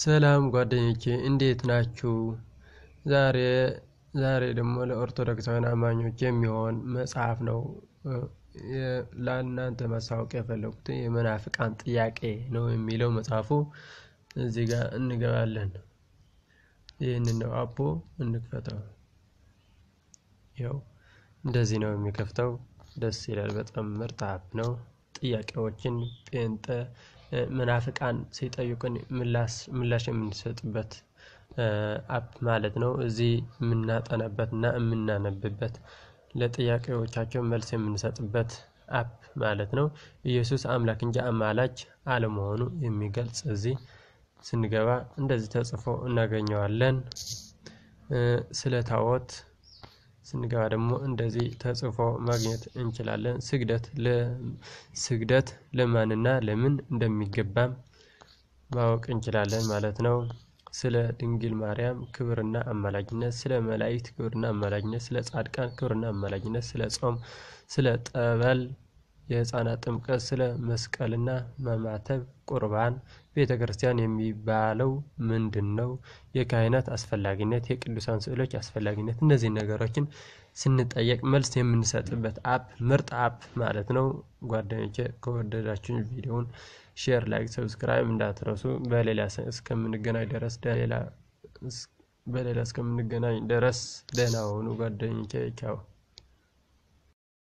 ሰላም ጓደኞቼ እንዴት ናችሁ? ዛሬ ዛሬ ደግሞ ለኦርቶዶክሳውያን አማኞች የሚሆን መጽሐፍ ነው ለእናንተ ማሳወቅ የፈለጉት የመናፍቃን ጥያቄ ነው የሚለው መጽሐፉ። እዚህ ጋር እንገባለን። ይህንን ነው አቦ እንክፈተው። ያው እንደዚህ ነው የሚከፍተው። ደስ ይላል። በጣም ምርጥ አፕ ነው። ጥያቄዎችን ጴንጠ መናፍቃን ሲጠይቁን ምላሽ የምንሰጥበት አፕ ማለት ነው። እዚህ እና የምናነብበት ለጥያቄዎቻቸው መልስ የምንሰጥበት አፕ ማለት ነው። ኢየሱስ አምላክ እንጂ አማላች አለመሆኑ የሚገልጽ እዚህ ስንገባ እንደዚህ ተጽፎ እናገኘዋለን። ስለ ታቦት ስንገባ ደግሞ እንደዚህ ተጽፎ ማግኘት እንችላለን። ስግደት ስግደት ለማንና ለምን እንደሚገባም ማወቅ እንችላለን ማለት ነው። ስለ ድንግል ማርያም ክብርና አማላጅነት፣ ስለ መላእክት ክብርና አማላጅነት፣ ስለ ጻድቃን ክብርና አማላጅነት፣ ስለ ጾም፣ ስለ ጠበል የህፃናት ጥምቀት፣ ስለ መስቀልና መማተብ ቁርባን፣ ቤተ ክርስቲያን የሚባለው ምንድን ነው፣ የካህናት አስፈላጊነት፣ የቅዱሳን ስዕሎች አስፈላጊነት፣ እነዚህ ነገሮችን ስንጠየቅ መልስ የምንሰጥበት አፕ ምርጥ አፕ ማለት ነው። ጓደኞቼ ከወደዳችሁ ቪዲዮውን ሼር፣ ላይክ፣ ሰብስክራይብ እንዳትረሱ። በሌላ እስከምንገናኝ ድረስ በሌላ እስከምንገናኝ ድረስ ደህና ሁኑ ጓደኞቼ። ቻው